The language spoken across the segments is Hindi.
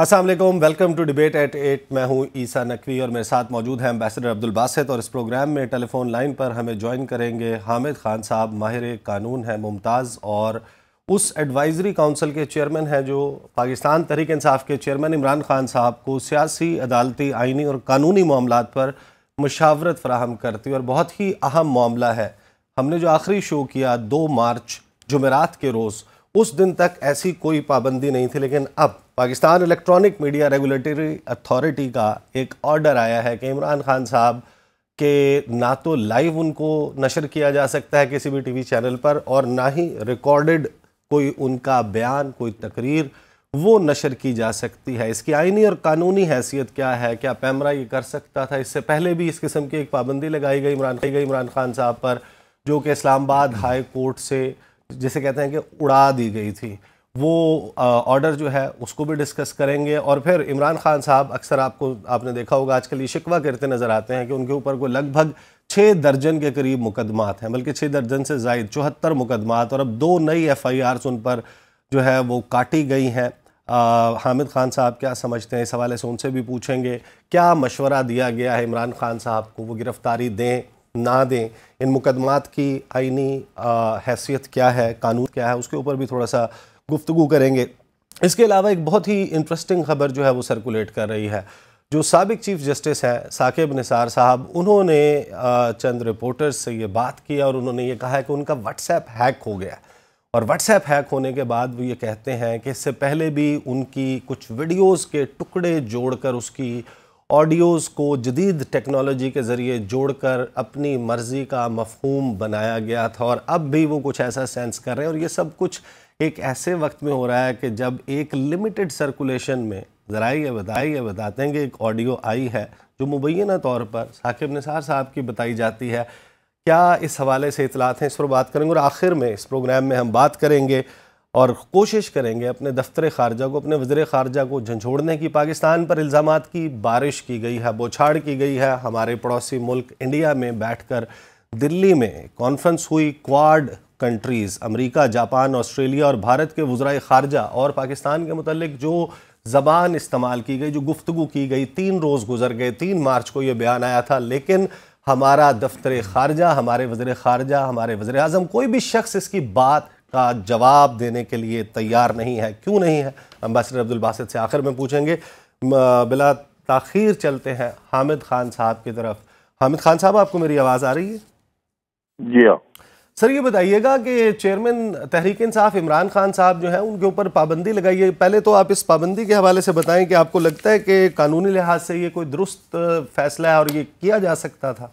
Aslam welcome to debate at eight मैं हूँ ईसा नकवी और मेरे साथ मौजूद हैं अम्बेसडर अब्दुल बासित और इस प्रोग्राम में टेलीफोन लाइन पर हमें ज्वाइन करेंगे हामिद खान साहब माहिर कानून हैं मुमताज़ और उस एडवाइजरी काउंसिल के चेयरमैन हैं जो पाकिस्तान तहरीक इंसाफ के चेयरमैन इमरान खान साहब को सियासी अदालती आइनी और कानूनी मामला पर मशावरत फ्राहम करती और बहुत ही अहम मामला है हमने जो आखिरी शो किया दो मार्च जमेरात के रोज़ उस दिन तक ऐसी कोई पाबंदी नहीं थी लेकिन अब Pakistan electronic media regulatory authority का एक ऑर्डर आया है कि इमरान खान साहब के ना तो लाइव उनको नशर किया जा सकता है किसी भी टीवी चैनल पर और ना ही रिकॉर्डेड कोई उनका बयान कोई तकरीर वो नशर की जा सकती है इसकी आइनी और कानूनी हैसियत क्या है क्या पैमरा ये कर सकता था इससे पहले भी इस किस्म की एक पाबंदी लगाई गई इमरान गई इमरान खान साहब पर जो कि इस्लामाबाद हाई कोर्ट से जिसे कहते हैं कि उड़ा दी गई थी वो ऑर्डर जो है उसको भी डिस्कस करेंगे और फिर इमरान खान साहब अक्सर आपको आपने देखा होगा आजकल ये शिकवा करते नज़र आते हैं कि उनके ऊपर को लगभग छः दर्जन के करीब मुकदमात हैं बल्कि छः दर्जन से जायद चौहत्तर मुकदमात और अब दो नई एफ़ आई आर्स उन पर जो है वो काटी गई हैं हामिद खान साहब क्या समझते हैं इस हवाले से उनसे भी पूछेंगे क्या मशवरा दिया गया है इमरान खान साहब को वो गिरफ़्तारी दें ना दें इन मुकदमात की आइनी हैसियत क्या है कानून क्या है उसके ऊपर भी थोड़ा सा गुफ्तु करेंगे इसके अलावा एक बहुत ही इंटरेस्टिंग खबर जो है वो सर्कुलेट कर रही है जो सबक चीफ़ जस्टिस है साकिब निसार साहब उन्होंने चंद रिपोर्टर्स से ये बात की और उन्होंने ये कहा है कि उनका व्हाट्सएप हैक हो गया और व्हाट्सएप हैक होने के बाद वो ये कहते हैं कि इससे पहले भी उनकी कुछ वीडियोस के टुकड़े जोड़कर उसकी ऑडियोज़ को जदीद टेक्नोलॉजी के ज़रिए जोड़कर अपनी मर्ज़ी का मफहूम बनाया गया था और अब भी वो कुछ ऐसा सेंस कर रहे हैं और ये सब कुछ एक ऐसे वक्त में हो रहा है कि जब एक लिमिटेड सर्कुलेशन में ज़रा ये बताए ये बताते हैं कि एक ऑडियो आई है जो मुबैना तौर पर साकिब निसार साहब की बताई जाती है क्या इस हवाले से इतलात हैं इस पर बात करेंगे और आखिर में इस प्रोग्राम में हम बात करेंगे और कोशिश करेंगे अपने दफ्तर खारजा को अपने वजर खारजा को झंझोड़ने की पाकिस्तान पर इल्ज़ाम की बारिश की गई है बौछाड़ की गई है हमारे पड़ोसी मुल्क इंडिया में बैठ कर दिल्ली में कॉन्फ्रेंस हुई quad countries America Japan Australia और भारत के वज्राय खारजा और पाकिस्तान के मतलब जो ज़बान इस्तेमाल की गई जो गुफ्तु की गई तीन रोज़ गुजर गए तीन मार्च को ये बयान आया था लेकिन हमारा दफ्तर खारजा हमारे वजर खारजा हमारे वजर अजम कोई भी शख्स इसकी बात का जवाब देने के लिए तैयार नहीं है क्यों नहीं है अम्बेसडर अब्दुल बासित से आखिर में पूछेंगे बिला तखिर चलते हैं हामिद खान साहब की तरफ हामिद खान साहब आपको मेरी आवाज़ आ रही है जी हाँ सर ये बताइएगा कि चेयरमैन तहरीक इंसाफ इमरान खान साहब जो हैं उनके ऊपर पाबंदी लगाई पहले तो आप इस पाबंदी के हवाले से बताएं कि आपको लगता है कि कानूनी लिहाज से ये कोई दुरुस्त फैसला है और ये किया जा सकता था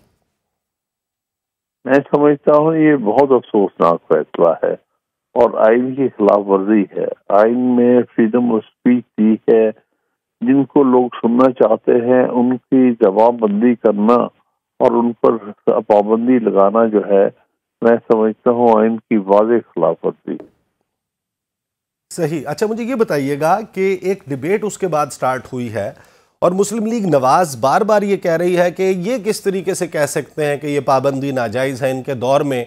मैं समझता हूँ ये बहुत अफसोसनाक फैसला है और आइन की खिलाफ वर्जी है आइन में फ्रीडम ऑफ स्पीच दी है जिनको लोग सुनना चाहते हैं उनकी जवाबबंदी करना और उन पर पाबंदी लगाना जो है मैं समझता हूँ आइन की वाज खिलाफ वर्जी सही अच्छा मुझे ये बताइएगा कि एक डिबेट उसके बाद स्टार्ट हुई है और मुस्लिम लीग नवाज बार बार ये कह रही है कि ये किस तरीके से कह सकते हैं कि ये पाबंदी नाजायज़ है इनके दौर में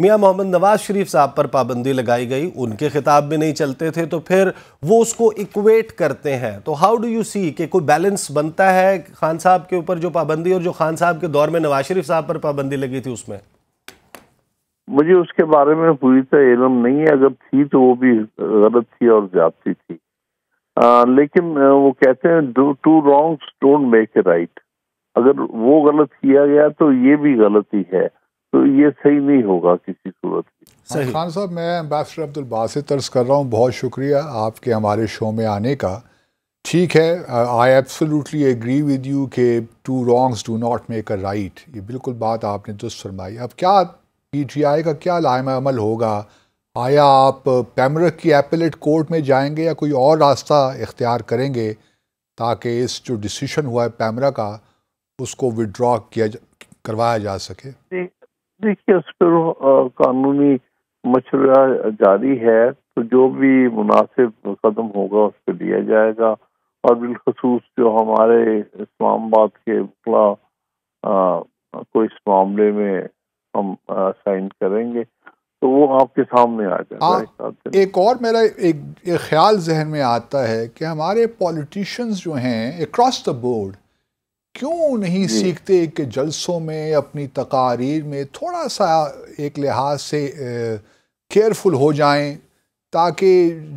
मियाँ मोहम्मद नवाज शरीफ साहब पर पाबंदी लगाई गई उनके खिताब में नहीं चलते थे तो फिर वो उसको इक्वेट करते हैं तो हाउ डू यू सी कि कोई बैलेंस बनता है खान साहब के ऊपर जो पाबंदी और जो खान साहब के दौर में नवाज शरीफ साहब पर पाबंदी लगी थी उसमें मुझे उसके बारे में पूरी तरह इलम नहीं है अगर थी तो वो भी गलत थी और जाती थी आ, लेकिन वो कहते हैं two wrong don't make a right अगर वो गलत किया गया तो ये भी गलती है तो ये सही नहीं होगा किसी सूरत में खान साहब मैं अम्बेसडर अब्दुल बासित तर्ज कर रहा हूँ बहुत शुक्रिया आपके हमारे शो में आने का ठीक है I absolutely agree with you के two wrongs do not make a right ये बिल्कुल बात आपने दुरुस्त फरमाई अब क्या पीटीआई का क्या लाम अमल होगा आया आप पैमरक की एपलेट कोर्ट में जाएंगे या कोई और रास्ता इख्तियार करेंगे ताकि इस जो डिसीशन हुआ है पैमरा का उसको विदड्रॉ किया करवाया जा सके देखिए उस पर कानूनी मशवरा जारी है तो जो भी मुनासिब कदम होगा उस पर लिया जाएगा और बिलखसूस जो हमारे इस्लामाबाद के मुखला कोई इस मामले में हम साइन करेंगे तो वो आपके सामने आ जाए हाँ, एक और मेरा एक, एक ख्याल जहन में आता है कि हमारे पॉलिटिशियंस जो हैं अक्रॉस द बोर्ड क्यों नहीं सीखते कि जलसों में अपनी तकारीर में थोड़ा सा एक लिहाज से केयरफुल हो जाएं ताकि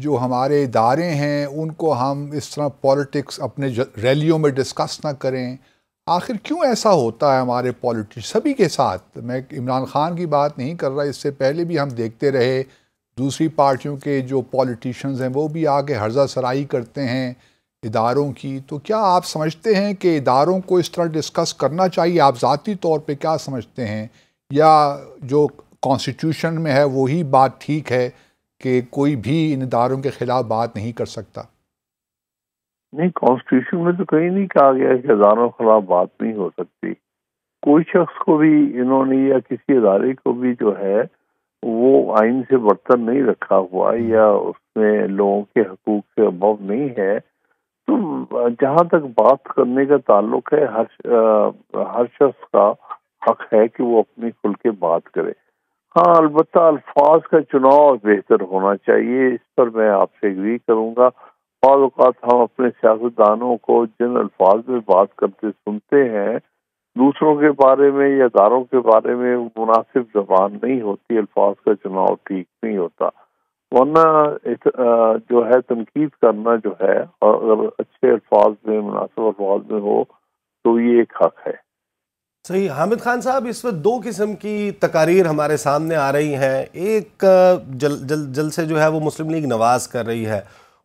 जो हमारे इदारे हैं उनको हम इस तरह पॉलिटिक्स अपने रैलियों में डिस्कस ना करें आखिर क्यों ऐसा होता है हमारे पॉलिटिक सभी के साथ मैं इमरान खान की बात नहीं कर रहा इससे पहले भी हम देखते रहे दूसरी पार्टियों के जो पॉलिटिशियंस हैं वो भी आके हर्जा सराई करते हैं इदारों की तो क्या आप समझते हैं कि इदारों को इस तरह डिस्कस करना चाहिए आप ज़ाती तौर पे क्या समझते हैं या जो कॉन्स्टिट्यूशन में है वही बात ठीक है कि कोई भी इन इदारों के ख़िलाफ़ बात नहीं कर सकता नहीं कॉन्स्टिट्यूशन में तो कहीं नहीं कहा गया कि अजानों के खिलाफ बात नहीं हो सकती कोई शख्स को भी इन्होंने या किसी अदारे को भी जो है वो आइन से बढ़तर नहीं रखा हुआ हम्म। या उसमें लोगों के हकूक से अभव नहीं है तो जहाँ तक बात करने का ताल्लुक है हर हर शख्स का हक है कि वो अपनी खुल के बात करे हाँ अलबत्त अल्फाज का चुनाव बेहतर होना चाहिए इस पर मैं आपसे एग्री करूँगा बाद बात हम अपने सियासतदानों को जिन अल्फाज में बात करते सुनते हैं दूसरों के बारे में या दारों के बारे में मुनासिब जबान नहीं होती अल्फाज का चुनाव ठीक नहीं होता वरना जो है तनकीद करना जो है और अगर अच्छे अल्फाज में मुनासिब अल्फाज में हो तो ये एक हक है सही हामिद खान साहब इस वक्त दो किस्म की तकारीर हमारे सामने आ रही हैं एक जल जल जल से जो है वो मुस्लिम लीग नवाज कर रही है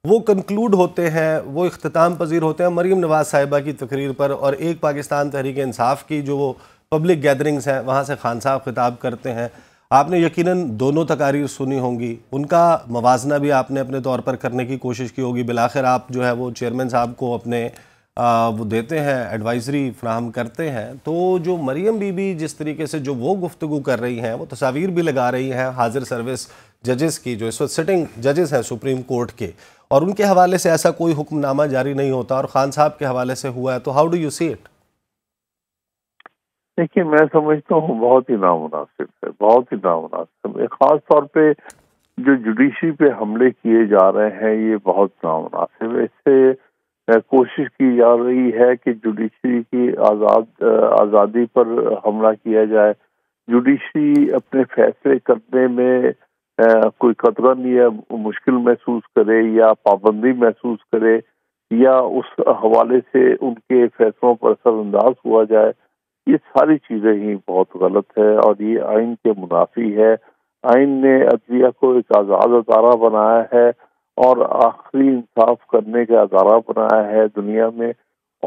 वो कंक्लूड होते हैं वो अख्ताम पजीर होते हैं मरीम नवाज़ साहिबा की तकरीर पर और एक पाकिस्तान तहरीक इंसाफ की जो वो पब्लिक गैदरिंग्स हैं वहाँ से खान साहब खिताब करते हैं आपने यकीनन दोनों तकारीर सुनी होंगी उनका मवाजना भी आपने अपने तौर पर करने की कोशिश की होगी बिलाखिर आप जो है वो चेयरमैन साहब को अपने आ, वो देते हैं एडवाइजरी फ्राहम करते हैं तो जो मरीम बीबी जिस तरीके से जो वो गुफ्तु कर रही हैं वो तस्वीर भी लगा रही हैं हाजिर सर्विस जजेस की जो इस वक्त सिटिंग जजेस हैं सुप्रीम कोर्ट के और उनके हवाले से ऐसा कोई हुक्मनामा जारी नहीं होता और खान साहब के हवाले से हुआ है तो how do you see it देखिए मैं समझता हूँ बहुत ही नामुनासिब है बहुत ही नामुनासिब है खास तौर पे जो जुडिशरी पे हमले किए जा रहे हैं ये बहुत नामुनासिब है इससे कोशिश की जा रही है कि जुडिशरी की आज़ाद आज़ादी पर हमला किया जाए जुडिशरी अपने फैसले करने में कोई कदरन नहीं है मुश्किल महसूस करे या पाबंदी महसूस करे या उस हवाले से उनके फैसलों पर असरअंदाज हुआ जाए ये सारी चीज़ें ही बहुत गलत है और ये आइन के मुनाफी है आइन ने अदलिया को एक आज़ाद अदारा बनाया है और आखिरी इंसाफ करने का अदारा बनाया है दुनिया में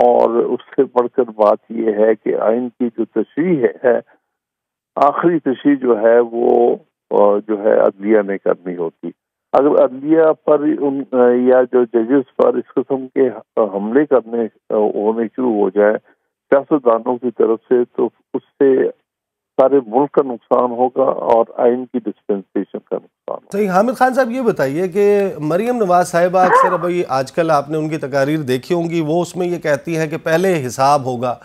और उससे बढ़कर बात यह है कि आइन की जो तशरी है आखिरी तशरी जो है वो जो है अदलिया ने करनी होती अगर अदलिया पर उन या जो जजेस पर इस किस्म के हमले करने होने शुरू हो जाए सियासतदानों की तरफ से तो उससे सारे मुल्क का नुकसान होगा और आइन की डिस्पेंसेशन का नुकसान सही हामिद खान साहब ये बताइए कि मरियम नवाज साहिबा अक्सर अभी आजकल आपने उनकी तकारीर देखी होंगी वो उसमें ये कहती हैं कि पहले हिसाब होगा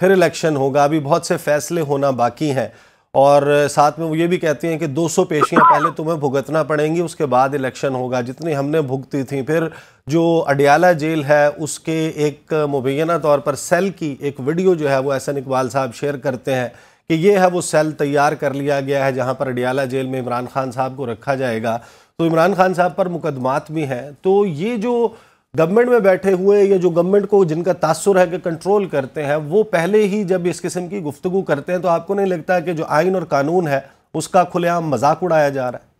फिर इलेक्शन होगा अभी बहुत से फैसले होना बाकी हैं और साथ में वो ये भी कहती हैं कि 200 पेशियां पहले तुम्हें भुगतना पड़ेंगी उसके बाद इलेक्शन होगा जितनी हमने भुगती थी फिर जो अडियाला जेल है उसके एक मुबैना तौर पर सेल की एक वीडियो जो है वो एहसन इकबाल साहब शेयर करते हैं कि ये है वो सेल तैयार कर लिया गया है जहाँ पर अडियाला जेल में इमरान खान साहब को रखा जाएगा तो इमरान खान साहब पर मुकदमात भी हैं तो ये जो गवर्नमेंट में बैठे हुए या जो गवर्नमेंट को जिनका तासुर है कि कंट्रोल करते हैं वो पहले ही जब इस किस्म की गुफ्तु करते हैं तो आपको नहीं लगता कि जो आइन और कानून है उसका खुलेआम मजाक उड़ाया जा रहा है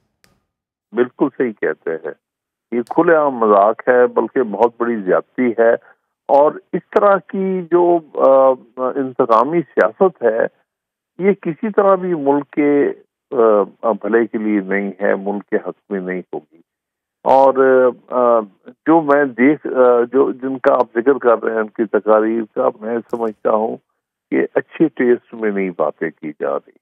बिल्कुल सही कहते हैं ये खुलेआम मजाक है बल्कि बहुत बड़ी ज्यादती है और इस तरह की जो इंतजामी सियासत है ये किसी तरह भी मुल्क के भले के लिए नहीं है मुल्क के हक में नहीं होगी और जो मैं देख जो जिनका आप जिक्र कर रहे हैं उनकी तकारीर का मैं समझता हूँ कि अच्छे टेस्ट में नहीं बातें की जा रही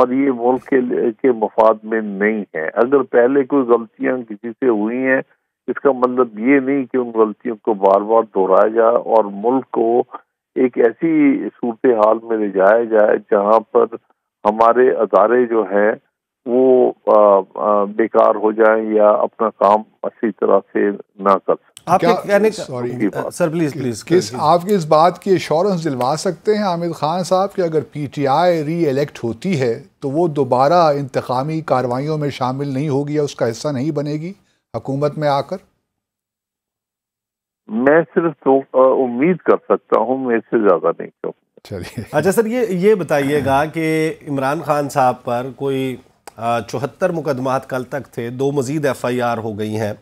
और ये मुल्क के, के मफाद में नहीं है अगर पहले कोई गलतियां किसी से हुई हैं इसका मतलब ये नहीं कि उन गलतियों को बार बार दोहराया जाए और मुल्क को एक ऐसी सूरत हाल में ले जाया जाए जहाँ पर हमारे अदारे जो हैं वो आ, आ, बेकार हो जाए या अपना काम अच्छी तरह से ना कर आपके सर प्लीज प्लीज किस आपकी इस बात की एश्योरेंस दिलवा सकते हैं आमिर खान साहब कि अगर पीटीआई री इलेक्ट होती है तो वो दोबारा इंतकामी कार्रवाइयों में शामिल नहीं होगी या उसका हिस्सा नहीं बनेगी हुकूमत में आकर मैं सिर्फ तो उम्मीद कर सकता हूँ मैं इससे ज़्यादा नहीं कहूँ चलिए अच्छा सर ये ये बताइएगा कि इमरान खान साहब पर कोई चौहत्तर मुकदमात कल तक थे दो मज़ीद एफ़ आई आर हो गई हैं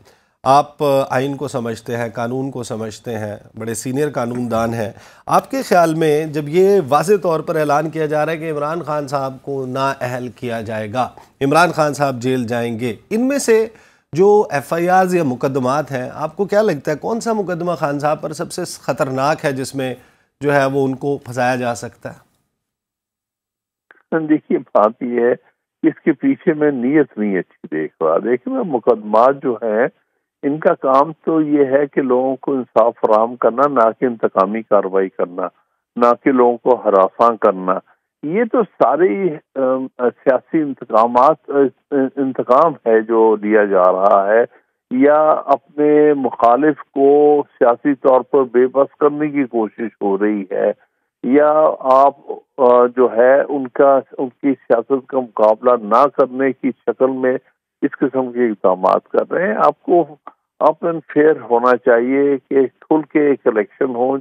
आप आइन को समझते हैं कानून को समझते हैं बड़े सीनियर कानूनदान हैं आपके ख्याल में जब ये वाज तौर पर ऐलान किया जा रहा है कि इमरान खान साहब को नाअहल किया जाएगा इमरान खान साहब जेल जाएंगे इनमें से जो एफ़ आई आर या मुकदमात हैं आपको क्या लगता है कौन सा मुकदमा खान साहब पर सबसे ख़तरनाक है जिसमें जो है वो उनको फंसाया जा सकता है देखिए बात यह है इसके पीछे में नीयत नहीं अच्छी देख रहा देखिए मैं मुकदमा जो है इनका काम तो ये है कि लोगों को इंसाफ फराम करना ना कि इंतकामी कार्रवाई करना ना कि लोगों को हरासा करना ये तो सारे सियासी इंतकाम इंतकाम है जो दिया जा रहा है या अपने मुखालिफ को सियासी तौर पर बेबस करने की कोशिश हो रही है या आप जो है उनका उनकी सियासत का मुकाबला ना करने की शक्ल में इस किस्म के इकदाम कर रहे हैं आपको अप एंड फेयर होना चाहिए कि खुल के एक इलेक्शन हो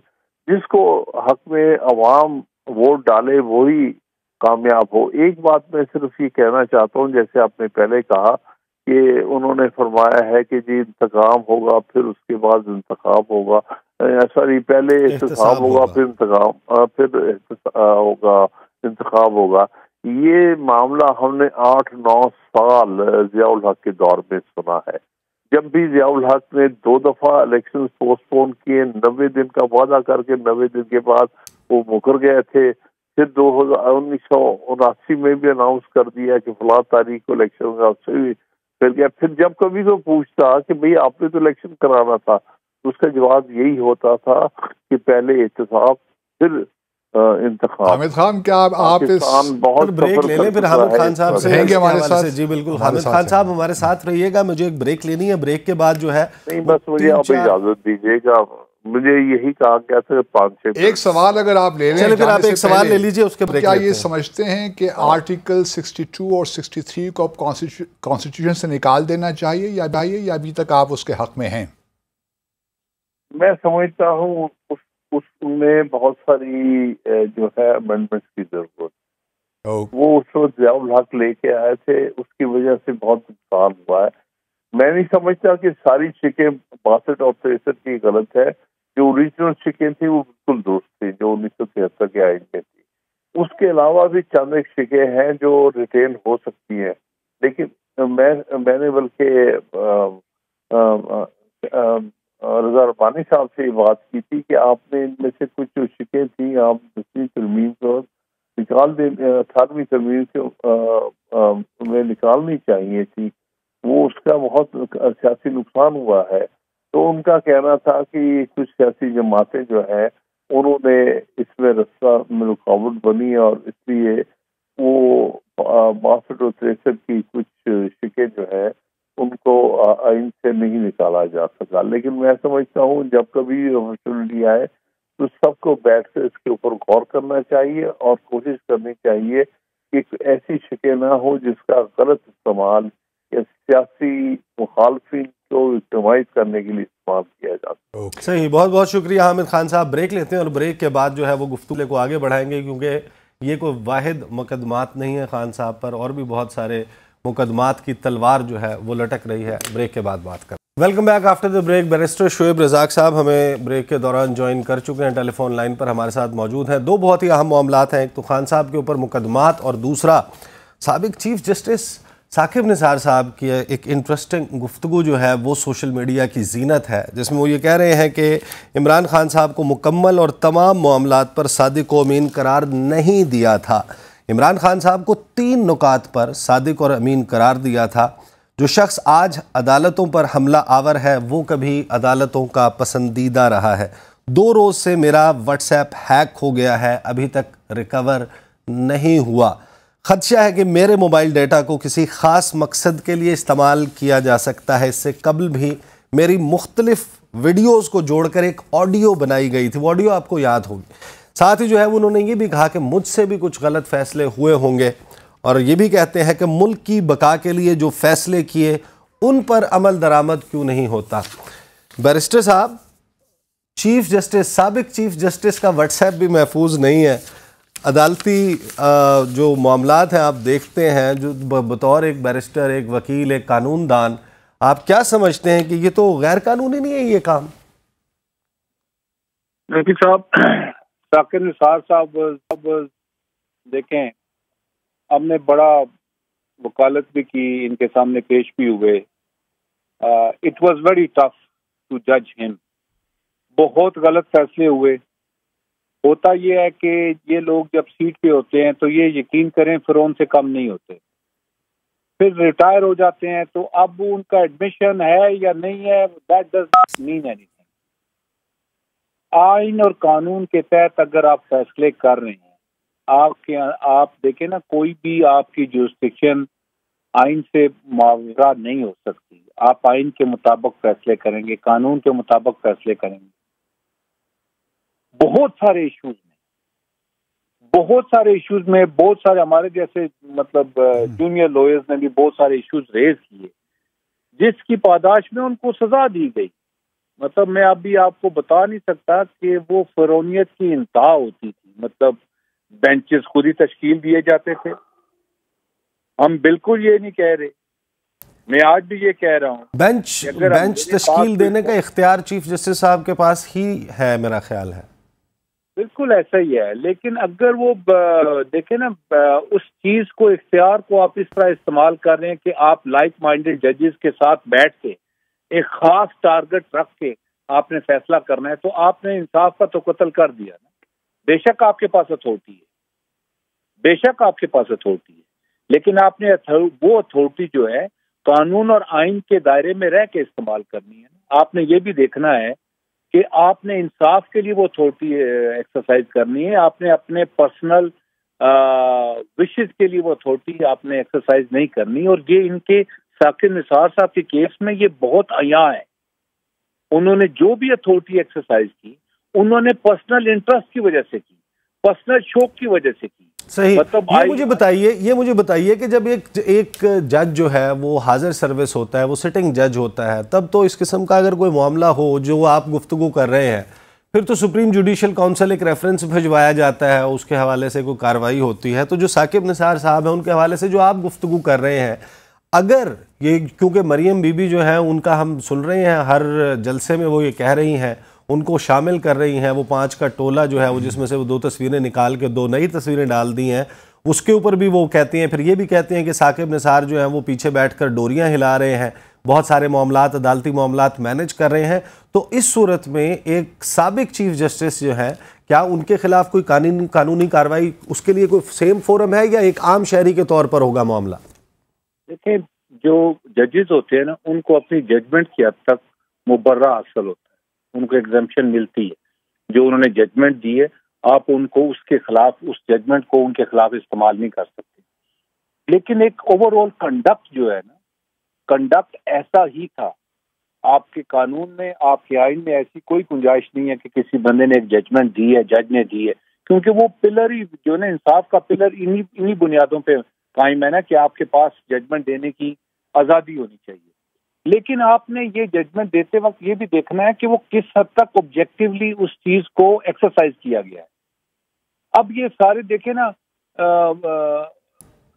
जिसको हक में अवाम वोट डाले वही कामयाब हो एक बात मैं सिर्फ ये कहना चाहता हूँ जैसे आपने पहले कहा कि उन्होंने फरमाया है कि जी इंतकाम होगा फिर उसके बाद इंतकाम होगा सॉरी पहले एहतसाब होगा फिर इंतजाम फिर होगा इंतखब होगा ये मामला हमने आठ नौ साल जियाउल हक के दौर में सुना है जब भी जियाउल हक ने दो दफा इलेक्शन पोस्टपोन किए नब्बे दिन का वादा करके नब्बे दिन के बाद वो मुकर गए थे फिर दो हजार उन्नीस सौ उनासी में भी अनाउंस कर दिया कि फला तारीख को इलेक्शन फिर गया फिर जब कभी तो पूछता कि भाई आपने तो इलेक्शन कराना था उसका जवाब यही होता था कि पहले एहतसाब फिर हामिद खान क्या आप, आप इस बहुत ब्रेक ले लें फिर हामिद खान साहब से रहेंगे हमारे साथ से जी बिल्कुल हामिद खान साहब हमारे साथ रहिएगा मुझे एक ब्रेक लेनी है ब्रेक के बाद जो है नहीं बस मुझे आप इजाजत दीजिएगा मुझे यही कहा गया था पाँच छह एक सवाल अगर आप ले लें फिर आप एक सवाल ले लीजिए उसके ब्रेक क्या ये समझते हैं कि आर्टिकल 62 और 63 को अब कॉन्स्टिट्यूशन से निकाल देना चाहिए या भाई या अभी तक आप उसके हक में हैं मैं समझता हूँ उस उसमें बहुत सारी जो है अमेंडमेंट की जरूरत oh. वो उस वक्त जयाउल हक लेके आए थे उसकी वजह से बहुत नुकसान हुआ है मैं नहीं समझता कि सारी शिकें बासठ और तिरसठ की गलत है जो ओरिजिनल शिकें थी वो बिल्कुल दुरुस्त थी जो उन्नीस सौ तिहत्तर के आइन में थी उसके अलावा भी चंद एक शिकें हैं जो रिटेन हो सकती हैं लेकिन मैं मैंने बल्कि रजा रब्बानी साहब से बात की थी कि आपने इनमें से कुछ जो शिकें थी आप दसवीं तरमीम को निकाल दे अठारहवीं तरमीम से में निकालनी चाहिए थी वो उसका बहुत सियासी नुकसान हुआ है तो उनका कहना था कि कुछ सियासी जमातें जो हैं उन्होंने इसमें रस्ता में रुकावट बनी और इसलिए वो बासठ और तिरसठ की कुछ शिकें जो है उनको से नहीं निकाला जा सका लेकिन मैं समझता हूँ जब कभी अपॉर्चुनिटी आए तो सबको बैठ कर इसके ऊपर गौर करना चाहिए और कोशिश करनी चाहिए कि ऐसी शिकें ना हो जिसका गलत इस्तेमाल या सियासी मुखालफी को इस्तेमाल करने के लिए इस्तेमाल किया सके okay. सही बहुत बहुत शुक्रिया हामिद खान साहब ब्रेक लेते हैं और ब्रेक के बाद जो है वो गुफ्तु को आगे बढ़ाएंगे क्योंकि ये कोई वाहिद मुकदमात नहीं है खान साहब पर और भी बहुत सारे मुकदमात की तलवार जो है वो लटक रही है ब्रेक के बाद बात कर welcome back after the break barrister Shoaib Razzaq साहब हमें ब्रेक के दौरान ज्वाइन कर चुके हैं टेलीफोन लाइन पर हमारे साथ मौजूद हैं दो बहुत ही अहम मामला हैं एक तो खान साहब के ऊपर मुकदमात और दूसरा सबक चीफ जस्टिस साकिब निसार साहब की एक इंटरेस्टिंग गुफ्तु जो है वो सोशल मीडिया की जीनत है जिसमें वो ये कह रहे हैं कि इमरान खान साहब को मुकम्मल और तमाम मामला पर सदक अमीन करार नहीं दिया था इमरान खान साहब को तीन नुकात पर सादिक और अमीन करार दिया था जो शख्स आज अदालतों पर हमला आवर है वो कभी अदालतों का पसंदीदा रहा है दो रोज़ से मेरा व्हाट्सएप हैक हो गया है अभी तक रिकवर नहीं हुआ खदशा है कि मेरे मोबाइल डेटा को किसी ख़ास मकसद के लिए इस्तेमाल किया जा सकता है इससे कबल भी मेरी मुख्तलिफ वीडियोस को जोड़कर एक ऑडियो बनाई गई थी वो ऑडियो आपको याद होगी साथ ही जो है उन्होंने ये भी कहा कि मुझसे भी कुछ गलत फैसले हुए होंगे और ये भी कहते हैं कि मुल्क की बका के लिए जो फैसले किए उन पर अमल दरामद क्यों नहीं होता बैरिस्टर साहब चीफ जस्टिस सबक चीफ जस्टिस का व्हाट्सएप भी महफूज नहीं है अदालती जो मामला हैं आप देखते हैं जो बतौर एक बैरिस्टर एक वकील एक कानूनदान आप क्या समझते हैं कि ये तो गैर कानूनी नहीं है ये काम साहब साकिर निसार साहब सब देखें हमने बड़ा वकालत भी की इनके सामने पेश भी हुए it was very tough to जज हिम बहुत गलत फैसले हुए होता यह है कि ये लोग जब सीट पे होते हैं तो ये यकीन करें फिर उनसे कम नहीं होते फिर रिटायर हो जाते हैं तो अब उनका एडमिशन है या नहीं है दैट डज मीन एनी आइन और कानून के तहत अगर आप फैसले कर रहे हैं आपके आप देखें ना कोई भी आपकी जुरिस्डिक्शन आइन से मुआवजा नहीं हो सकती आप आइन के मुताबिक फैसले करेंगे कानून के मुताबिक फैसले करेंगे बहुत सारे इश्यूज में बहुत सारे इश्यूज में बहुत सारे हमारे जैसे मतलब जूनियर लॉयर्स हम्म। ने भी बहुत सारे इश्यूज रेज किए जिसकी पादाश में उनको सजा दी गई मतलब मैं अभी आपको बता नहीं सकता कि वो फरौनीत की इंतहा होती थी मतलब बेंचेस खुद ही तश्कील दिए जाते थे हम बिल्कुल ये नहीं कह रहे मैं आज भी ये कह रहा हूँ बेंच बेंच तश्कील देने का इख्तियार चीफ जस्टिस साहब के पास ही है मेरा ख्याल है बिल्कुल ऐसा ही है लेकिन अगर वो देखे ना उस चीज को इख्तियार को आप इस तरह इस्तेमाल कर रहे हैं कि आप लाइक माइंडेड जजेस के साथ बैठ के एक खास टारगेट रख के आपने फैसला करना है तो आपने इंसाफ का तो कत्ल कर दिया ना बेशक आपके पास अथॉरिटी है बेशक आपके पास अथॉरिटी है लेकिन आपने वो अथॉरिटी जो है कानून और आइन के दायरे में रह के इस्तेमाल करनी है आपने ये भी देखना है कि आपने इंसाफ के लिए वो अथॉरिटी एक्सरसाइज करनी है आपने अपने पर्सनल विशेज के लिए वो अथॉरिटी आपने एक्सरसाइज नहीं करनी और ये इनके साकिब निसार साहब के केस में ये बहुत अया है उन्होंने जो भी अथॉरिटी एक्सरसाइज की उन्होंने पर्सनल इंटरेस्ट की वजह से की पर्सनल शोक की वजह से की सही मतलब ये मुझे बताइए ये मुझे बताइए कि जब एक एक जज जो है वो हाजिर सर्विस होता है वो सिटिंग जज होता है तब तो इस किस्म का अगर कोई मामला हो जो आप गुफ्तु कर रहे हैं फिर तो सुप्रीम जुडिशल काउंसिल एक रेफरेंस भिजवाया जाता है उसके हवाले से कोई कार्रवाई होती है तो जो साकिब निसार साहब हैं उनके हवाले से जो आप गुफ्तु कर रहे हैं अगर ये क्योंकि मरियम बीबी जो है उनका हम सुन रहे हैं हर जलसे में वो ये कह रही हैं उनको शामिल कर रही हैं वो पाँच का टोला जो है वो जिसमें से वो दो तस्वीरें निकाल के दो नई तस्वीरें डाल दी हैं उसके ऊपर भी वो कहती हैं फिर ये भी कहती हैं कि साकिब निसार जो हैं वो पीछे बैठकर डोरियां हिला रहे हैं बहुत सारे मामला अदालती मामला मैनेज कर रहे हैं तो इस सूरत में एक सबक चीफ जस्टिस जो है क्या उनके खिलाफ कोई कानून कानूनी कार्रवाई उसके लिए कोई सेम फोरम है या एक आम शहरी के तौर पर होगा मामला देखिए जो जजेस होते हैं ना उनको अपनी जजमेंट की हद तक मुबर्रा हासिल होता है उनको एग्जामेशन मिलती है जो उन्होंने जजमेंट दी है आप उनको उसके खिलाफ उस जजमेंट को उनके खिलाफ इस्तेमाल नहीं कर सकते लेकिन एक ओवरऑल कंडक्ट जो है ना कंडक्ट ऐसा ही था आपके कानून में आपके आइन में ऐसी कोई गुंजाइश नहीं है कि किसी बंदे ने एक जजमेंट दी है जज ने दी है क्योंकि वो पिलर ही जो ना इंसाफ का पिलर इन्हीं इन्हीं बुनियादों पर कायम है ना कि आपके पास जजमेंट देने की आज़ादी होनी चाहिए लेकिन आपने ये जजमेंट देते वक्त ये भी देखना है कि वो किस हद तक ऑब्जेक्टिवली उस चीज को एक्सरसाइज किया गया है अब ये सारे देखे ना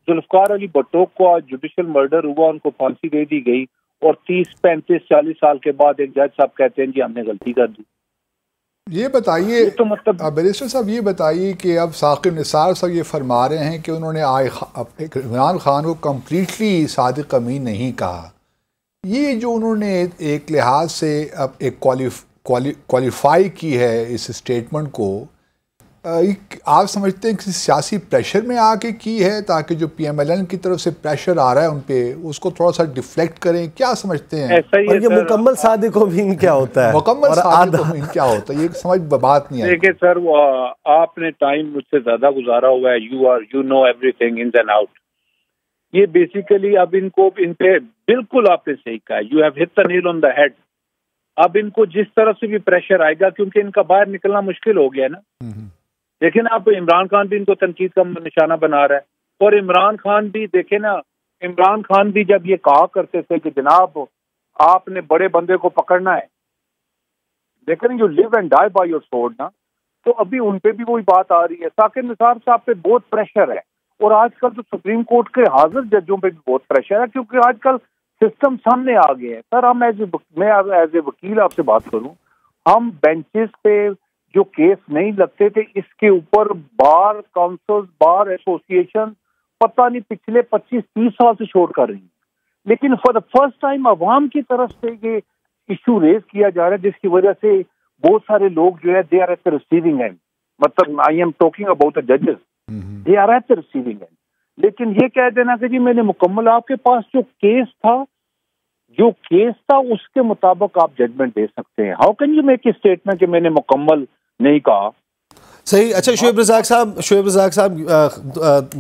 जुल्फकार अली भट्टो का जुडिशल मर्डर हुआ उनको फांसी दे दी गई और तीस पैंतीस चालीस साल के बाद एक जज साहब कहते हैं जी हमने गलती कर दी ये बताइए तो मतलब बैरिस्टर साहब ये बताइए कि अब साकिब निसार साहब ये फरमा रहे हैं कि उन्होंने आए इमरान खान को कम्प्लीटली सादक अमीन नहीं कहा ये जो उन्होंने एक लिहाज से अब एक क्वालिफाई की है इस स्टेटमेंट को आप समझते हैं किसी सियासी प्रेशर में आके की है ताकि जो पीएमएलएन की तरफ से प्रेशर आ रहा है उन पे उसको थोड़ा सा डिफ्लेक्ट करें क्या समझते हैं ऐसा ही और ये मुकम्मल सादिक को भी क्या होता है मुकम्मल सादिक को भी क्या होता है ये समझ बात नहीं है देखिए सर वो आपने टाइम मुझसे ज्यादा गुजारा हुआ है you are you know everything in and out ये बेसिकली अब इनको इन पे बिल्कुल आपने सही कहा you have hit the nail on the head अब इनको जिस तरफ से भी प्रेशर आएगा क्योंकि इनका बाहर निकलना मुश्किल हो गया ना हम्म, हम्म। देखे ना आप इमरान खान भी इनको तनकीद का निशाना बना रहा है और इमरान खान भी देखे ना इमरान खान भी जब ये कहा करते थे कि जनाब आपने बड़े बंदे को पकड़ना है लेकिन you live and die by your sword ना तो अभी उन पर भी वही बात आ रही है साकिब निसार साहब पे बहुत प्रेशर है और आजकल तो सुप्रीम कोर्ट के हाजिर जजों पे भी बहुत प्रेशर है क्योंकि आजकल सिस्टम सामने आ गए हैं सर हम एज मैं एज ए वकील आपसे बात करूं हम बेंचेस पे जो केस नहीं लगते थे इसके ऊपर बार काउंसिल बार एसोसिएशन पता नहीं पिछले 25-30 साल से शोर कर रही लेकिन फॉर द फर्स्ट टाइम अवाम की तरफ से ये इशू रेज किया जा रहा है जिसकी वजह से बहुत सारे लोग जो है they are at the receiving end मतलब I am talking about the जजेस they are at the receiving end लेकिन ये कह देना कि जी मैंने मुकम्मल आपके पास जो केस था जो केस था उसके मुताबिक आप जजमेंट दे सकते हैं how can you make a statement कि मैंने मुकम्मल नहीं कहा सही अच्छा शुएब रजाक साहब शुएब रजाक साहब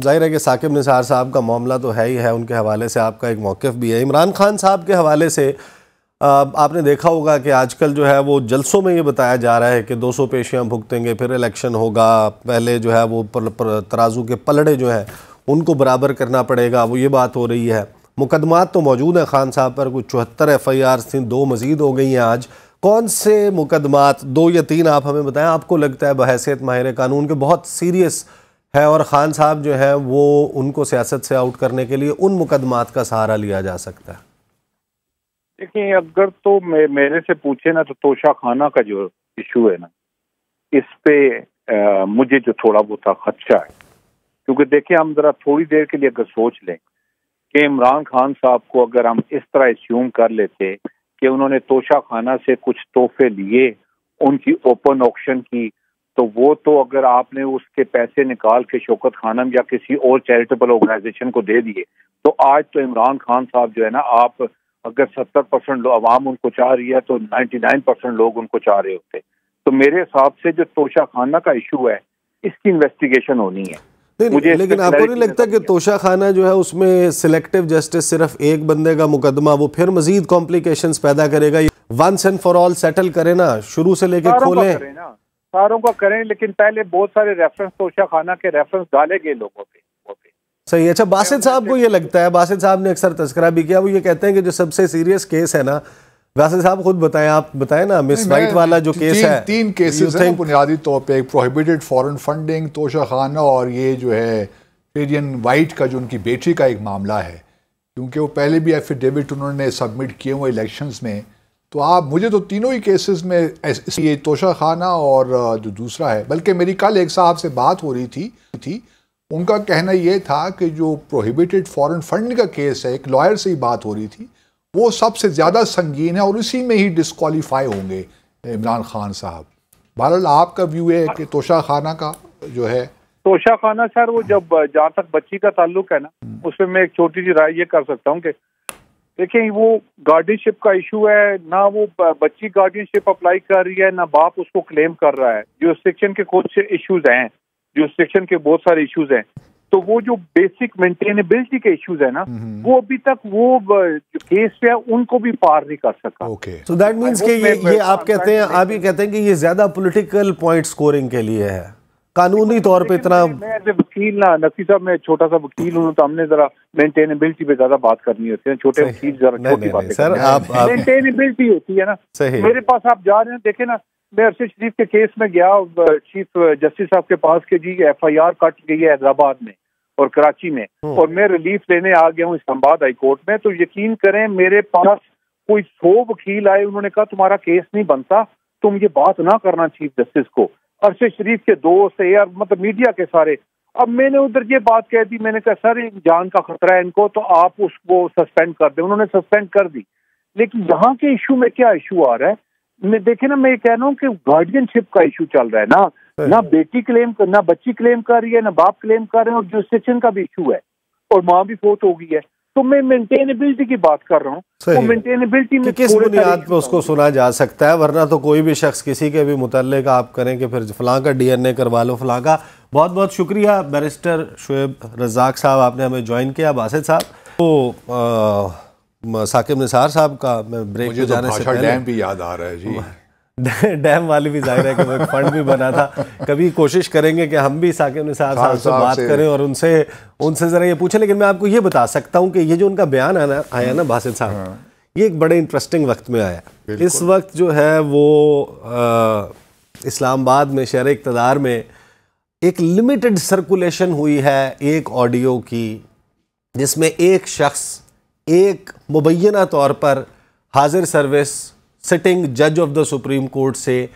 जाहिर है कि साकिब निसार साहब का मामला तो है ही है उनके हवाले से आपका एक मौक़ भी है इमरान खान साहब के हवाले से आपने देखा होगा कि आजकल जो है वो जलसों में ये बताया जा रहा है कि 200 सौ पेशियाँ भुगतेंगे फिर इलेक्शन होगा पहले जो है वो पर, पर, तराजू के पलड़े जो हैं उनको बराबर करना पड़ेगा वो ये बात हो रही है मुकदमा तो मौजूद हैं खान साहब पर कुछ चौहत्तर एफ आई आर थी दो मज़ीद हो गई हैं आज कौन से मुकदमात दो या तीन आप हमें बताएं आपको लगता है बहसीत माहिर कानून के बहुत सीरियस है और ख़ान साहब जो है वो उनको सियासत से आउट करने के लिए उन मुकदमात का सहारा लिया जा सकता है देखिए अगर तो मे, मेरे से पूछे ना तो तोशा खाना का जो इशू है ना इस पे आ, मुझे जो थोड़ा बहुत खदशा है क्योंकि देखिए हम जरा थोड़ी देर के लिए अगर सोच लें कि इमरान खान साहब को अगर हम इस तरह एस्यूम कर लेते कि उन्होंने तोशा खाना से कुछ तोहफे लिए उनकी ओपन ऑक्शन की तो वो तो अगर आपने उसके पैसे निकाल के शौकत खानम या किसी और चैरिटेबल ऑर्गेनाइजेशन को दे दिए तो आज तो इमरान खान साहब जो है ना आप अगर सत्तर परसेंट आवाम उनको चाह रही है तो नाइन्टी नाइन परसेंट लोग उनको चाह रहे होते तो मेरे हिसाब से जो तोशा खाना का इशू है इसकी इन्वेस्टिगेशन होनी है नहीं, मुझे लेकिन आपको नहीं लगता कि तोशा खाना जो है उसमें सिलेक्टिव जस्टिस सिर्फ एक बंदे का मुकदमा वो फिर मजीद कॉम्प्लिकेशंस पैदा करेगा once and for all settle करें ना शुरू से लेके खोले सारों का करें लेकिन पहले बहुत सारे रेफरेंस तोशा खाना के रेफरेंस डाले गए लोगों के सही अच्छा बासित साहब को ये लगता है बासित साहब ने अक्सर तस्करा भी किया वो ये कहते हैं कि जो सबसे सीरियस केस है ना वैसे साहब खुद बताएं आप बताएं ना मिस वाइट वाला जो केस तीन, है तीन केसेस हैं बुनियादी तौर पे प्रोहिबिटेड फॉरेन फंडिंग तोशा खाना और ये जो है टेरियन वाइट का जो उनकी बेटी का एक मामला है क्योंकि वो पहले भी एफिडेविट उन्होंने सबमिट किए हुए इलेक्शंस में तो आप मुझे तो तीनों ही केसेस में ये तोशा खाना और जो दूसरा है बल्कि मेरी कल एक साहब से बात हो रही थी थी उनका कहना यह था कि जो प्रोहिबिटेड फॉरेन फंड का केस है एक लॉयर से ही बात हो रही थी वो सबसे ज़्यादा संगीन है और इसी में ही डिसकॉलीफाई होंगे इमरान खान साहब बहरहाल आपका व्यू है कि तोशा खाना का जो है तोशा खाना सर वो जब जहाँ तक बच्ची का ताल्लुक है ना उसमें मैं एक छोटी सी राय ये कर सकता हूँ कि देखिए वो गार्डियनशिप का इशू है ना वो बच्ची गार्डियनशिप अप्लाई कर रही है ना बाप उसको क्लेम कर रहा है जो सेक्शन के कुछ इश्यूज हैं जो सेक्शन के बहुत सारे इश्यूज हैं तो वो जो बेसिक मेंटेनेबिलिटी के इश्यूज है ना हम्म। वो अभी तक वो केस पे है उनको भी पार नहीं कर सका ओके सो दैट मींस कि ये ये आप कहते हैं आप ही कहते हैं कि ये ज्यादा पॉलिटिकल पॉइंट स्कोरिंग के लिए है कानूनी तौर पे इतना मैं वकील ना नफी साहब मैं छोटा सा वकील हूँ तो हमने जरा मेंटेनेबिलिटी पे ज्यादा बात करनी होती है छोटे वकील जरा छोटी बातें मेंटेनेबिलिटी होती है ना मेरे पास आप जा रहे हैं देखे ना मैं अरसे शरीफ के केस में गया चीफ जस्टिस साहब के पास के जी एफआईआर कट गई है हैदराबाद में और कराची में हम्म। और मैं रिलीफ लेने आ गया हूँ इस्लामाबाद हाई कोर्ट में तो यकीन करें मेरे पास कोई सौ वकील आए उन्होंने कहा तुम्हारा केस नहीं बनता तुम ये बात ना करना चीफ जस्टिस को अर्शद शरीफ के दोस्त है यार मतलब मीडिया के सारे अब मैंने उधर ये बात कह दी मैंने कहा सर जान का खतरा है इनको तो आप उसको सस्पेंड कर दें उन्होंने सस्पेंड कर दी लेकिन यहाँ के इशू में क्या इशू आ रहा है देखिए ना मैं ये कह रहा हूँ कि गार्डियनशिप का इशू चल रहा है ना ना बेटी क्लेम कर ना बच्ची क्लेम कर रही है ना बाप क्लेम कर रहे हैं और जुरिस्टिक्शन का भी इशू है और माँ भी फोत हो गई है तो मैं मेंटेनेबिलिटी की बात कर रहा हूँ तो मेंटेनेबिलिटी में किस बुनियाद पर उसको सुना जा सकता है वरना तो कोई भी शख्स किसी के भी मुतल का आप करें कि फिर फलां का डीएनए करवा लो फलां का बहुत बहुत शुक्रिया बैरिस्टर शुएब रजाक साहब आपने हमें ज्वाइन किया बासित साहब तो साकिब निसार साहब का मैं ब्रेक मुझे तो जाने तो से पहले डैम भी याद आ रहा है जी डैम वाली भी जाहिर है कि वो फंड भी बना था कभी कोशिश करेंगे कि हम भी साकिब निसार साहब से बात करें और उनसे उनसे ज़रा ये पूछें लेकिन मैं आपको ये बता सकता हूँ कि ये जो उनका बयान आना आया ना भासित साहब हाँ। ये एक बड़े इंटरेस्टिंग वक्त में आया इस वक्त जो है वो इस्लामाबाद में शहर इकतदार में एक लिमिटेड सर्कुलेशन हुई है एक ऑडियो की जिसमें एक शख्स एक मुबैना तौर पर हाजिर सर्विस सिटिंग जज ऑफ द सुप्रीम कोर्ट से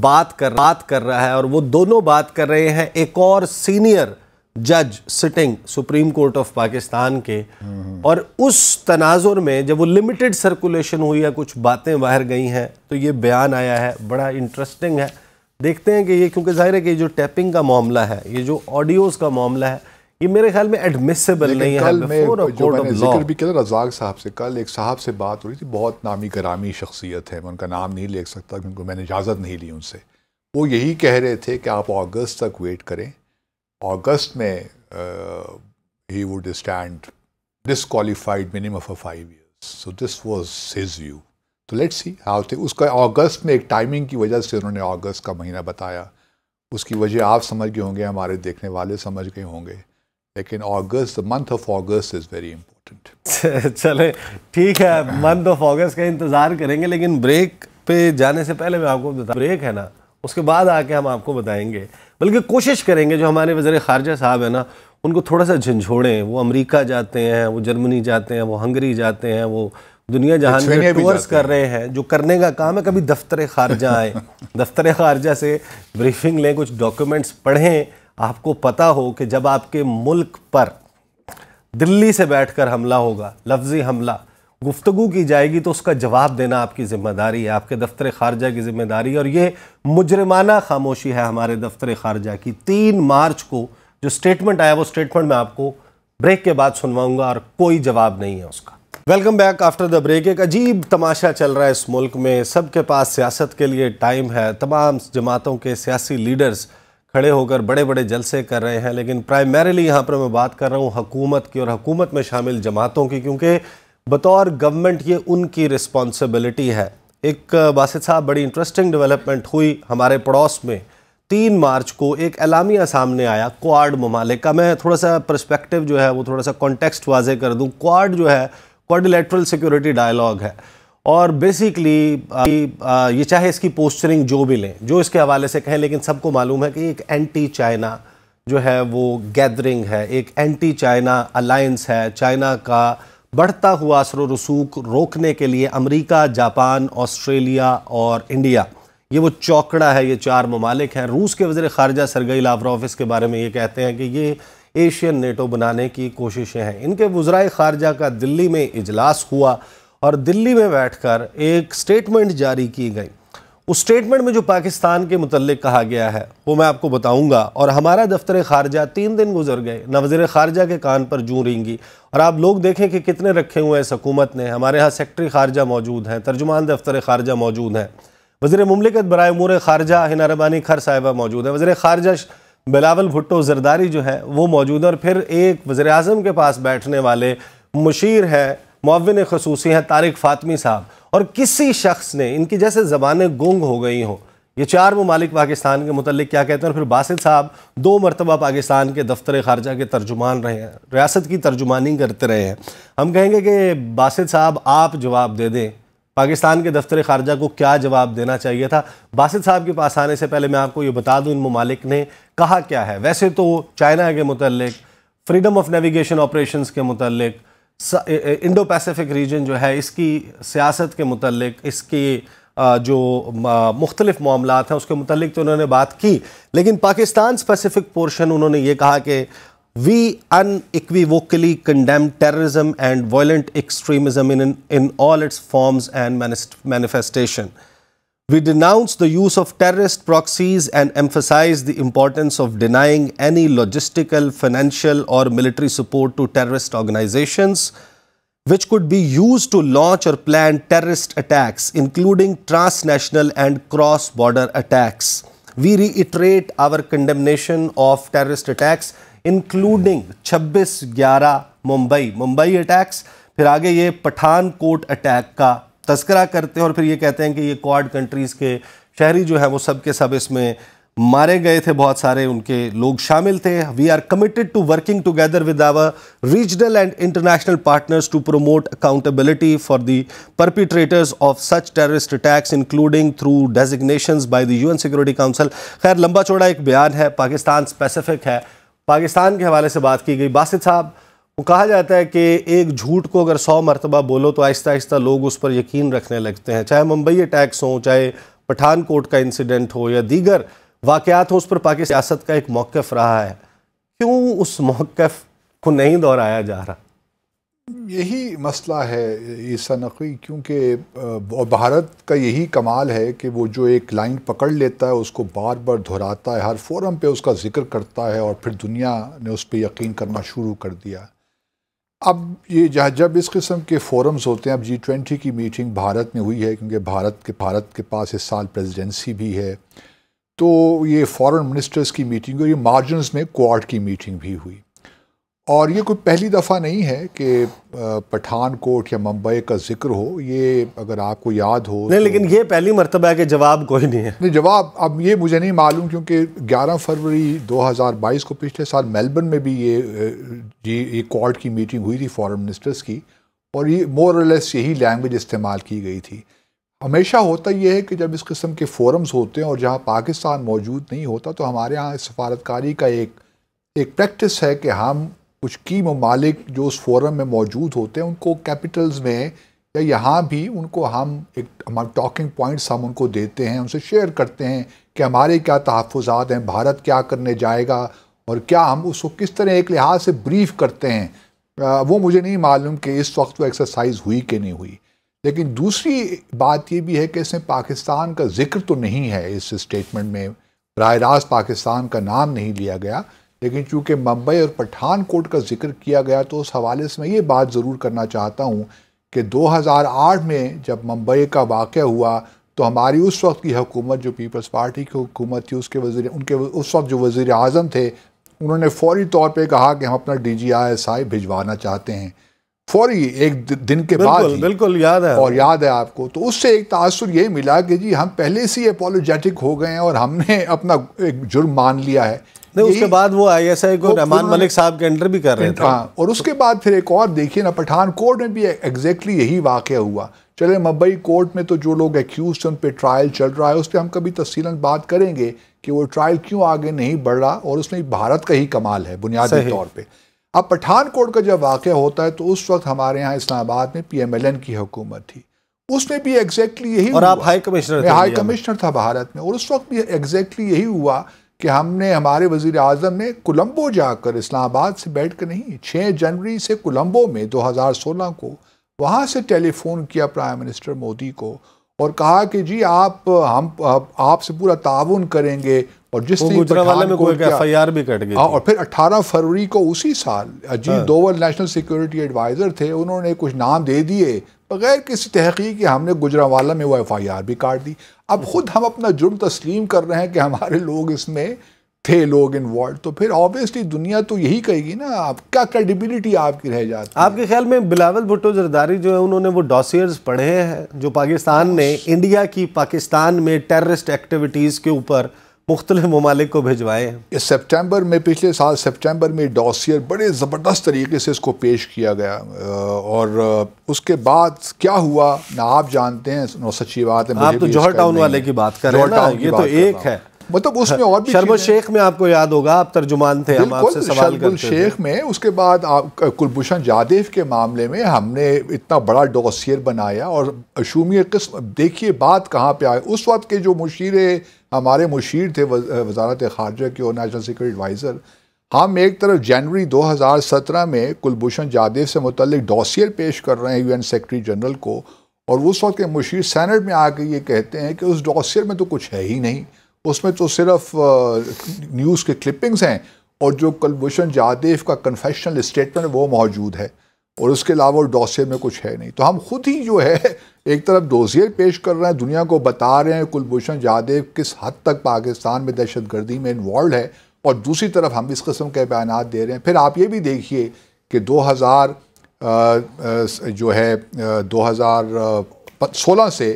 बात कर बात कर रहा है और वो दोनों बात कर रहे हैं एक और सीनियर जज sitting supreme court of Pakistan के हम्म। और उस तनाजुर में जब वो लिमिटेड सर्कुलेशन हुई है कुछ बातें बाहर गई हैं तो ये बयान आया है बड़ा इंटरेस्टिंग है देखते हैं कि ये क्योंकि जाहिर है कि जो टैपिंग का मामला है ये जो ऑडियोज़ का मामला है ये मेरे ख्याल में एडमिसेबल नहीं है जिक्र भी किया रजाक साहब से कल एक साहब से बात हो रही थी बहुत नामी करामी शख्सियत है मैं उनका नाम नहीं ले सकता क्योंकि मैंने इजाज़त नहीं ली उनसे वो यही कह रहे थे कि आप अगस्त तक वेट करें अगस्त में ही would stand disqualified minimum for five years so this was his view तो लेट्स सी हाउ थे उसका अगस्त में एक टाइमिंग की वजह से उन्होंने अगस्त का महीना बताया उसकी वजह आप समझ गए होंगे हमारे देखने वाले समझ गए होंगे लेकिन August month of August is very important चले ठीक है मंथ ऑफ अगस्त का इंतज़ार करेंगे लेकिन ब्रेक पे जाने से पहले मैं आपको बता ब्रेक है ना उसके बाद आके हम आपको बताएंगे बल्कि कोशिश करेंगे जो हमारे वज़र ख़ारजा साहब है ना उनको थोड़ा सा झंझोड़ें वो अमेरिका जाते हैं वो जर्मनी जाते हैं वो हंगरी जाते हैं वो दुनिया जहान टूर्स कर रहे हैं जो करने का काम है कभी दफ्तर खारजा आए दफ्तर खारजा से ब्रीफिंग लें कुछ डॉक्यूमेंट्स पढ़ें आपको पता हो कि जब आपके मुल्क पर दिल्ली से बैठकर हमला होगा लफ्जी हमला गुफ्तु की जाएगी तो उसका जवाब देना आपकी ज़िम्मेदारी है आपके दफ्तर खारजा की ज़िम्मेदारी और ये मुजरमाना खामोशी है हमारे दफ्तर खारजा की तीन मार्च को जो स्टेटमेंट आया वो स्टेटमेंट मैं आपको ब्रेक के बाद सुनवाऊंगा और कोई जवाब नहीं है उसका welcome back after the break एक अजीब तमाशा चल रहा है इस मुल्क में सबके पास सियासत के लिए टाइम है तमाम जमातों के सियासी लीडर्स खड़े होकर बड़े बड़े जलसे कर रहे हैं लेकिन प्राइमरीली यहाँ पर मैं बात कर रहा हूँ हकूमत की और हकूमत में शामिल जमातों की क्योंकि बतौर गवर्नमेंट ये उनकी रिस्पॉन्सिबिलिटी है एक बासित साहब बड़ी इंटरेस्टिंग डेवलपमेंट हुई हमारे पड़ोस में तीन मार्च को एक अलामिया सामने आया क्वाड ममालिक का मैं थोड़ा सा परस्पेक्टिव जो है वो थोड़ा सा कॉन्टेक्स्ट वाजे कर दूँ क्वाड जो है क्वाडिलेट्रल सिक्योरिटी डायलॉग है और बेसिकली ये चाहे इसकी पोस्टरिंग जो भी लें जो इसके हवाले से कहें लेकिन सबको मालूम है कि एक एंटी चाइना जो है वो गैदरिंग है एक एंटी चाइना अलायंस है चाइना का बढ़ता हुआ असर रसूख रोकने के लिए अमेरिका जापान ऑस्ट्रेलिया और इंडिया ये वो चौकड़ा है ये चार ममालिक हैं रूस के वजर खारजा सरगई लावरॉफ इसके बारे में ये कहते हैं कि ये एशियन नेटो बनाने की कोशिशें हैं इनके वज्राय खारजा का दिल्ली में इजलास हुआ और दिल्ली में बैठकर एक स्टेटमेंट जारी की गई उस स्टेटमेंट में जो पाकिस्तान के मतलब कहा गया है वो मैं आपको बताऊंगा और हमारा दफ्तर खारजा तीन दिन गुजर गए ना वजीर खारजा के कान पर जूँ रेंगी और आप लोग देखें कि कितने रखे हुए हैं इस हकूमत ने हमारे यहाँ सेक्रटरी खारजा मौजूद हैं तर्जुमान दफ्तर खारजा मौजूद हैं वजीर ममलिकत बरए मूर खारजा हिना रबानी खर साहिबा मौजूद है वजीर खारजा बिलावल भुट्टो जरदारी जो है वो मौजूद है और फिर एक वजे अजम के पास बैठने वाले मुशीर हैं मुआवन खसूसी हैं तारिक फ़ातमी साहब और किसी शख्स ने इनकी जैसे ज़बानें गंग हो गई हों ये चार ममालिक पाकिस्तान के मतलब क्या कहते हैं और फिर बासित साहब दो मरतबा पाकिस्तान के दफ्तर खारजा के तर्जुमान रहे हैं रियासत की तर्जुमानी करते रहे हैं हम कहेंगे कि बासित साहब आप जवाब दे दें पाकिस्तान के दफ्तर खारजा को क्या जवाब देना चाहिए था बासित साहब के पास आने से पहले मैं आपको ये बता दूँ इन ममालिक ने कहा क्या है वैसे तो चाइना के मतलब फ्रीडम ऑफ नेविगेशन ऑपरेशन के मतलब इंडो पैसिफिक रीजन जो है इसकी सियासत के मतलब इसकी जो मुख्तलिफ मामला हैं उसके मतलब तो उन्होंने बात की लेकिन पाकिस्तान स्पेसिफिक पोर्शन उन्होंने ये कहा कि we unequivocally condemn terrorism and violent extremism in in all its forms and manifestation We denounce the use of terrorist proxies and emphasize the importance of denying any logistical, financial or military support to terrorist organizations which could be used to launch or plan terrorist attacks including transnational and cross-border attacks. We reiterate our condemnation of terrorist attacks including 26 ग्यारह Mumbai Mumbai attacks, फिर आगे Court attack अटैक तस्करा करते हैं और फिर ये कहते हैं कि ये क्वाड कंट्रीज़ के शहरी जो है वो सब के सब इसमें मारे गए थे बहुत सारे उनके लोग शामिल थे we are committed to working together with our regional and international partners to promote accountability for the perpetrators of such terrorist attacks including through designations by the UN security council खैर लंबा चौड़ा एक बयान है पाकिस्तान स्पेसिफिक है पाकिस्तान के हवाले से बात की गई बासित साहब वो कहा जाता है कि एक झूठ को अगर सौ मरतबा बोलो तो आहिस्ता आहिस्ता लोग उस पर यकीन रखने लगते हैं चाहे मुंबई अटैक्स हों चाहे पठानकोट का इंसिडेंट हो या दीगर वाक़ात हों उस पर पाकिस्तान का एक मौक़ रहा है क्यों उस मौक़ को नहीं दोहराया जा रहा यही मसला है ईसा नकवी क्योंकि भारत का यही कमाल है कि वो जो एक लाइन पकड़ लेता है उसको बार बार दोहराता है हर फोरम पे उसका जिक्र करता है और फिर दुनिया ने उस पर यकीन करना शुरू कर दिया अब ये जब इस किस्म के फोरम्स होते हैं अब जी ट्वेंटी की मीटिंग भारत में हुई है क्योंकि भारत के भारत के पास इस साल प्रेसिडेंसी भी है तो ये फॉरेन मिनिस्टर्स की मीटिंग हुई और ये मार्जिनस में क्वाड की मीटिंग भी हुई और ये कोई पहली दफ़ा नहीं है कि पठानकोट या मुंबई का जिक्र हो ये अगर आपको याद हो नहीं तो लेकिन ये पहली मरतबा है कि जवाब कोई नहीं है नहीं जवाब अब ये मुझे नहीं मालूम क्योंकि 11 फरवरी 2022 को पिछले साल मेलबर्न में भी ये जी ये क्वाड की मीटिंग हुई थी फॉरेन मिनिस्टर्स की और ये मोर लेस यही लैंग्वेज इस्तेमाल की गई थी हमेशा होता यह है कि जब इस किस्म के फोरम्स होते हैं और जहाँ पाकिस्तान मौजूद नहीं होता तो हमारे यहाँ सफारतकारी का एक एक प्रैक्टिस है कि हम कुछ की ममालिक जो उस फोरम में मौजूद होते हैं उनको कैपिटल्स में या यहाँ भी उनको हम एक हमारे टॉकिंग पॉइंट्स हम उनको देते हैं उनसे शेयर करते हैं कि हमारे क्या तहफ़ात हैं भारत क्या करने जाएगा और क्या हम उसको किस तरह एक लिहाज से ब्रीफ करते हैं आ, वो मुझे नहीं मालूम कि इस वक्त वो एक्सरसाइज हुई कि नहीं हुई लेकिन दूसरी बात ये भी है कि इसमें पाकिस्तान का जिक्र तो नहीं है इस स्टेटमेंट में राय रास्त पाकिस्तान का नाम नहीं लिया गया लेकिन चूँकि मुंबई और पठानकोट का जिक्र किया गया तो उस हवाले से मैं ये बात ज़रूर करना चाहता हूँ कि 2008 में जब मुंबई का वाक़ हुआ तो हमारी उस वक्त की हुकूमत जो पीपल्स पार्टी की हुकूमत थी उसके वजीर उनके उस वक्त जो वज़ी अजम थे उन्होंने फौरी तौर पर कहा कि हम अपना D G I S I भिजवाना चाहते हैं फौरी एक दिन के बाद बिल्कुल, बिल्कुल याद है और याद है आपको तो उससे एक तासर ये मिला कि जी हम पहले से ही अपोलोजेटिक हो गए हैं और हमने अपना एक जुर्म मान लिया है नहीं उसके बाद वो आईएसआई को रहमान मलिक साहब के अंडर भी कर रहे थे हाँ और उसके बाद फिर एक और देखिए ना पठानकोट में भी एग्जैक्टली यही वाक़ हुआ चले मुंबई कोर्ट में तो जो लोग एक्यूज थे उन पर ट्रायल चल रहा है उस पर हम कभी तफसीला बात करेंगे कि वो ट्रायल क्यों आगे नहीं बढ़ रहा और उसमें भारत का ही कमाल है बुनियादी तौर पर अब पठानकोट का जब वाक़ होता है तो उस वक्त हमारे यहाँ इस्लामाबाद में पी एम एल एन की हुकूमत थी उसमें भी एग्जैक्टली यही और आप हाई कमिश्नर हाई कमिश्नर था भारत में और उस वक्त भी एग्जैक्टली यही हुआ कि हमने हमारे वजीर अजम ने कोलम्बो जाकर इस्लामाबाद से बैठ कर नहीं छः जनवरी से कोलम्बो में 2016 को वहाँ से टेलीफोन किया प्राइम मिनिस्टर मोदी को और कहा कि जी आप हम आपसे पूरा ताउन करेंगे और जिस एफ भी कट हाँ, और फिर 18 फरवरी को उसी साल अजीत दोवल हाँ। नेशनल सिक्योरिटी एडवाइज़र थे उन्होंने कुछ नाम दे दिए बगैर किसी तहकीक के हमने गुजरावाला में वो एफ आई आर भी काट दी अब खुद हम अपना जुर्म तस्लीम कर रहे हैं कि हमारे लोग इसमें थे लोग इन्वॉल्व तो फिर ऑब्वियसली दुनिया तो यही कहेगी ना आप क्या क्रेडिबिलिटी आपकी रह जाती है आपके ख्याल में बिलावल भुट्टो जरदारी जो है उन्होंने वो डॉसियर्स पढ़े हैं जो पाकिस्तान ने इंडिया की पाकिस्तान में टेररिस्ट एक्टिविटीज़ के ऊपर मुख्तलि ममालिक को भिजवाएं सेप्टेम्बर में पिछले साल सेप्टेम्बर में डॉसियर बड़े ज़बरदस्त तरीके से इसको पेश किया गया और उसके बाद क्या हुआ ना आप जानते हैं नौ सच्ची बात है आप तो जौहर टाउन वाले की बात कर रहे हैं ये तो एक है मतलब उसमें और भी शेख में आपको याद होगा आप तर्जुमान थे हम आपसे सवाल करते शेख में उसके बाद आप कुलभूषण जादेव के मामले में हमने इतना बड़ा डोसियर बनाया और अशूमी किस्म देखिए बात कहाँ पे आए उस वक्त के जो मुशीर हमारे मुशीर थे वजारत खारजा के और नेशनल सिक्योरिटी एडवाइज़र हम एक तरफ जनवरी 2017 में कुलभूषण जादेव से मुतलिक डोसियर पेश कर रहे हैं यूएन सेक्रेटरी जनरल को और उस वक्त के मुशीर सैनट में आकर ये कहते हैं कि उस डोसियर में तो कुछ है ही नहीं उसमें तो सिर्फ न्यूज़ के क्लिपिंग्स हैं और जो कुलभूषण जादेव का कन्फेशनल स्टेटमेंट वो मौजूद है और उसके अलावा डोसे में कुछ है नहीं तो हम खुद ही जो है एक तरफ डोसियर पेश कर रहे हैं दुनिया को बता रहे हैं कुलभूषण जादेव किस हद तक पाकिस्तान में दहशत गर्दी में इन्वॉल्व है और दूसरी तरफ हम इस कस्म के बयान दे रहे हैं फिर आप ये भी देखिए कि 2000 जो है 2016 से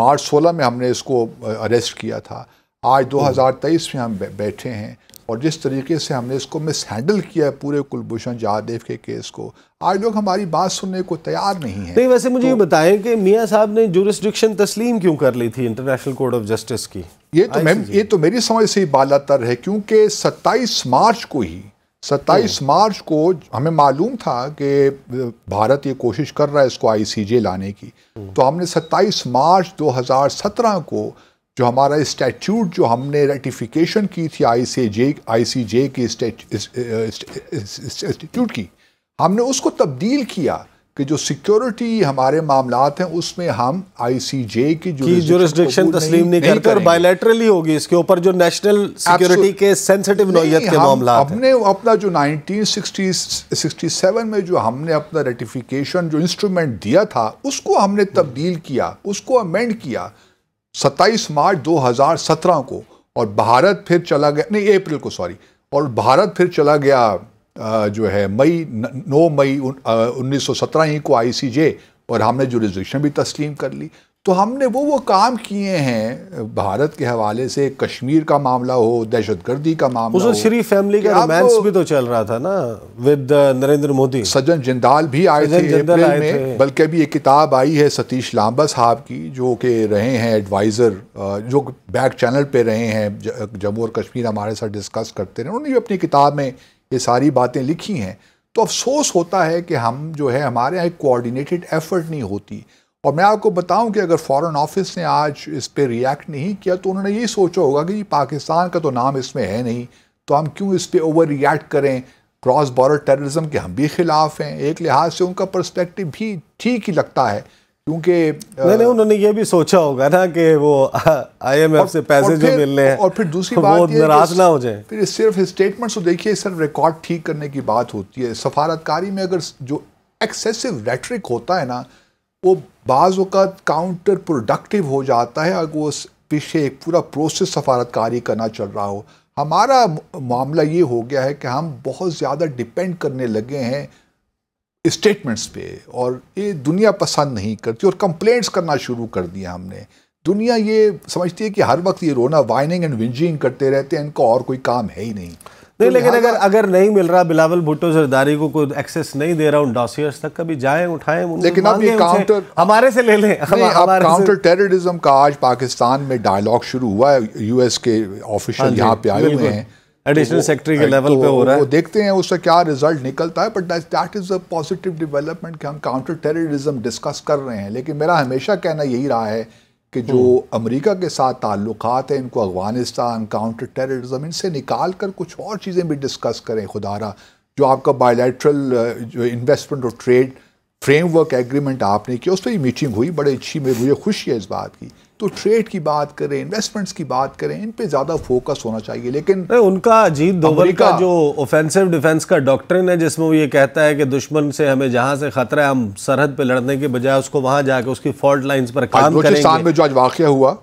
मार्च 16 में हमने इसको अरेस्ट किया था आज 2023 हम्म। में हम बैठे हैं और जिस तरीके से हमने इसको मिस हैंडल किया है पूरे कुलभूषण जादेव के केस को आज लोग हमारी बात सुनने को तैयार नहीं है नहीं तो वैसे मुझे तो, ये बताएं कि मियाँ साहब ने जुरिस्डिक्शन तस्लीम क्यों कर ली थी इंटरनेशनल कोर्ट ऑफ जस्टिस की ये तो मैम ये तो मेरी समझ से ही बालातर है क्योंकि 27 मार्च को ही 27 हम्म। मार्च को हमें मालूम था कि भारत ये कोशिश कर रहा है इसको आईसीजे लाने की हम्म। तो हमने 27 मार्च 2017 को जो हमारा स्टैट्यूट जो हमने रेटिफिकेशन की थी आई सी जे आई सी जे के स्टैट्यूट की हमने उसको तब्दील किया कि जो सिक्योरिटी हमारे मामला हैं उसमें हम आई सी जे की जो रिस्ट्रिक्शन तस्लीम नहीं, नहीं कर बायोलेटरली होगी इसके ऊपर जो नेशनल सिक्योरिटी के सेंसिटिव नोयत के मामला हमने अपना जो 1967 में जो हमने अपना रेटिफिकेशन जो इंस्ट्रूमेंट दिया था उसको हमने तब्दील किया उसको अमेंड किया 27 मार्च 2017 को और भारत फिर चला गया नहीं अप्रैल को सॉरी और भारत फिर चला गया जो है मई 9 मई 1917 ही को आईसीजे और हमने जो रिजोल्यूशन भी तस्लीम कर ली तो हमने वो वो काम किए हैं भारत के हवाले से कश्मीर का मामला हो दहशत गर्दी का मामला हो शरीफ फैमिली का रोमांस भी तो चल रहा था ना विद uh, नरेंद्र मोदी सज्जन जिंदाल भी आए थे अप्रैल में बल्कि अभी एक किताब आई है सतीश लांबा साहब की जो कि रहे हैं एडवाइज़र uh, जो बैक चैनल पे रहे हैं uh, जम्मू और कश्मीर हमारे साथ डिस्कस करते रहे उन्होंने अपनी किताब में ये सारी बातें लिखी हैं तो अफसोस होता है कि हम जो है हमारे यहाँ एक कोऑर्डिनेटेड एफर्ट नहीं होती और मैं आपको बताऊं कि अगर फॉरेन ऑफिस ने आज इस पर रिएक्ट नहीं किया तो उन्होंने यही सोचा होगा कि पाकिस्तान का तो नाम इसमें है नहीं तो हम क्यों इस पर ओवर रिएक्ट करें क्रॉस बॉर्डर टेररिज्म के हम भी खिलाफ हैं एक लिहाज से उनका पर्सपेक्टिव भी ठीक ही लगता है क्योंकि नहीं नहीं उन्होंने ये भी सोचा होगा ना कि वो आईएमएफ से पैसे जो मिल रहे हैं और फिर दूसरी बात नाराज ना हो जाए फिर सिर्फ स्टेटमेंट्स तो देखिए सिर्फ रिकॉर्ड ठीक करने की बात होती है सफारतकारी में अगर जो एक्सेसिव रेटरिक होता है ना वो बाज़त काउंटर प्रोडक्टिव हो जाता है अगर वो पीछे एक पूरा प्रोसेस सफारतकारी करना चल रहा हो हमारा मामला ये हो गया है कि हम बहुत ज़्यादा डिपेंड करने लगे हैं स्टेटमेंट्स पे और ये दुनिया पसंद नहीं करती और कंप्लेंट्स करना शुरू कर दिया हमने दुनिया ये समझती है कि हर वक्त ये रोना वाइनिंग एंड विंजिंग करते रहते हैं इनका और कोई काम है ही नहीं नहीं तो लेकिन अगर अगर नहीं मिल रहा बिलावल भुट्टो जरदारी को कोई एक्सेस नहीं दे रहा उन डॉसियर्स तक कभी जाए उठाए लेकिन अब ये काउंटर हमारे से ले लें हम, काउंटर टेररिज्म का आज पाकिस्तान में डायलॉग शुरू हुआ है यूएस के ऑफिशियल हाँ यहाँ पे आए हुए हैं एडिशनल सेक्रेटरी तो के लेवल तो पे हो रहा है वो देखते हैं उससे क्या रिजल्ट निकलता है but that is a positive development कि हम काउंटर टेररिज्म डिस्कस कर रहे हैं लेकिन मेरा हमेशा कहना यही रहा है कि जो हम्म। अमेरिका के साथ ताल्लुक हैं इनको अफगानिस्तान काउंटर टेररिज्म इनसे निकाल कर कुछ और चीज़ें भी डिस्कस करें खुदारा जो आपका बायोलेट्रल जो इन्वेस्टमेंट और ट्रेड फ्रेमवर्क एग्रीमेंट आपने किया उस पर मीटिंग हुई बड़ी अच्छी में मुझे खुशी है इस बात की तो ट्रेड की बात करें इन्वेस्टमेंट्स की बात करें इन पे ज़्यादा फोकस होना चाहिए लेकिन उनका अजीत दोवल का जो ऑफेंसिव डिफेंस का डॉक्ट्रिन है जिसमें वो ये कहता है कि दुश्मन से हमें जहाँ से खतरा है हम सरहद पे लड़ने के बजाय उसको वहाँ जाके उसकी फॉल्ट लाइन पर काम करेंगे में जो आज वाक्य हुआ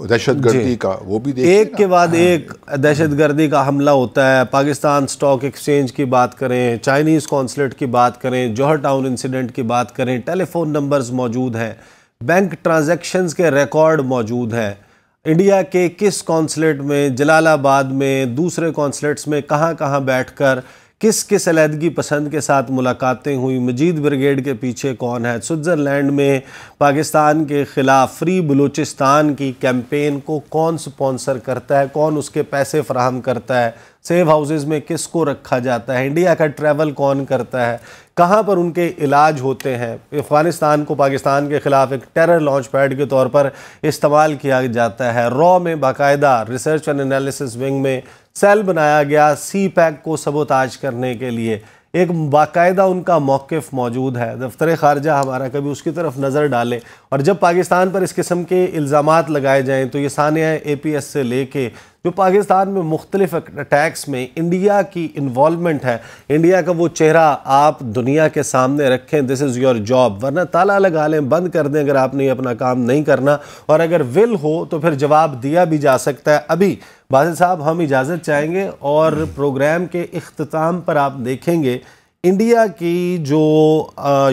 दहशत गर्दी का वो भी देख एक के बाद हाँ। एक दहशत गर्दी का हमला होता है पाकिस्तान स्टॉक एक्सचेंज की बात करें चाइनीज़ कौंसलेट की बात करें जौहर टाउन इंसिडेंट की बात करें टेलीफोन नंबर्स मौजूद हैं बैंक ट्रांजैक्शंस के रिकॉर्ड मौजूद हैं इंडिया के किस कौंसलेट में जलालाबाद में दूसरे कौंसलेट्स में कहां कहां बैठकर किस किस अलीहदगी पसंद के साथ मुलाकातें हुई मजीद ब्रिगेड के पीछे कौन है स्विट्ज़रलैंड में पाकिस्तान के ख़िलाफ़ फ्री बलूचिस्तान की कैंपेन को कौन स्पॉन्सर करता है कौन उसके पैसे फ्राहम करता है सेव हाउसेज में किस को रखा जाता है इंडिया का ट्रैवल कौन करता है कहाँ पर उनके इलाज होते हैं अफ़गानिस्तान को पाकिस्तान के ख़िलाफ़ एक टेरर लॉन्च पैड के तौर पर इस्तेमाल किया जाता है रॉ में बाकायदा रिसर्च एंड एनालिसिस विंग में सेल बनाया गया सी पैक को सबोताज करने के लिए एक बाकायदा उनका मौक़ मौजूद है दफ्तर ख़ारजा हमारा कभी उसकी तरफ नज़र डाले और जब पाकिस्तान पर इस किस्म के इल्ज़ाम लगाए जाएँ तो ये सान्या ए पी एस से ले कर जो पाकिस्तान में मुख्तलिफ अटैक्स में इंडिया की इन्वॉलमेंट है इंडिया का वो चेहरा आप दुनिया के सामने रखें दिस इज़ योर जॉब वरना ताला लगा लें बंद कर दें अगर आपने अपना काम नहीं करना और अगर विल हो तो फिर जवाब दिया भी जा सकता है अभी बासिल साहब हम इजाज़त चाहेंगे और प्रोग्राम के अख्ताम पर आप देखेंगे इंडिया की जो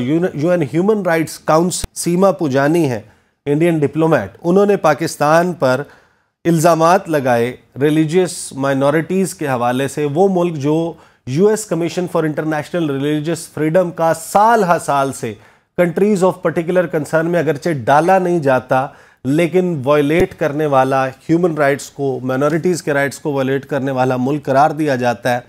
U N human rights council Seema Pujani है इंडियन डिप्लोमेट उन्होंने पाकिस्तान पर इल्ज़ाम लगाए रिलीजियस माइनॉरिटीज़ के हवाले से वो मुल्क जो US commission for international religious freedom का साल हर साल से कंट्रीज़ ऑफ पर्टिकुलर कंसर्न में अगरचे डाला नहीं जाता लेकिन वायलेट करने वाला ह्यूमन राइट्स को माइनॉरिटीज़ के राइट्स को वायलेट करने वाला मुल्क करार दिया जाता है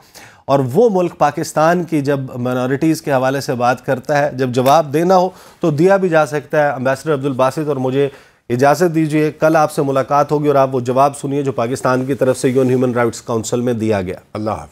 और वो मुल्क पाकिस्तान की जब माइनॉरिटीज़ के हवाले से बात करता है जब जवाब देना हो तो दिया भी जा सकता है अम्बेसडर अब्दुल बासित और मुझे इजाजत दीजिए कल आपसे मुलाकात होगी और आप वो जवाब सुनिए जो पाकिस्तान की तरफ से यून ह्यूमन राइट्स काउंसिल में दिया गया अल्लाह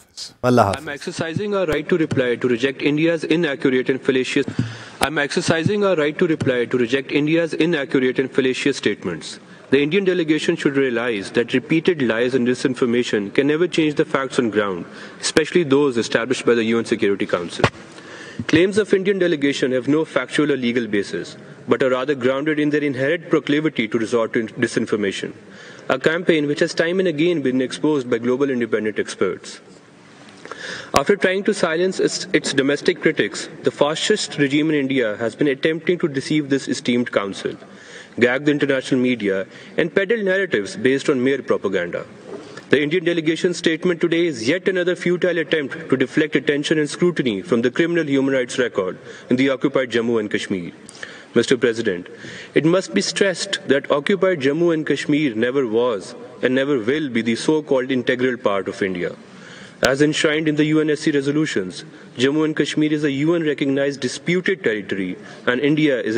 अल्लाह exercising right to reply to reject India's inaccurate and fallacious I am exercising right to reply to reject India's inaccurate and fallacious statements the Indian delegation should realise that repeated lies and disinformation can never change the facts on ground specially those established by the UN security council claims of Indian delegation have no factual or legal basis but are rather grounded in their inherent proclivity to resort to disinformation, a campaign which has time and again been exposed by global independent experts. After trying to silence its, its, domestic critics, the fascist regime in India has been attempting to deceive this esteemed council, gag the international media, and peddle narratives based on mere propaganda. The Indian delegation's statement today is yet another futile attempt to deflect attention and scrutiny from the criminal human rights record in the occupied Jammu and Kashmir. Mr. President. It must be stressed that occupied Jammu and Kashmir never was and never will be the so-called integral part of India. As enshrined in the UNSC resolutions, Jammu and Kashmir is a UN-recognized disputed territory and India is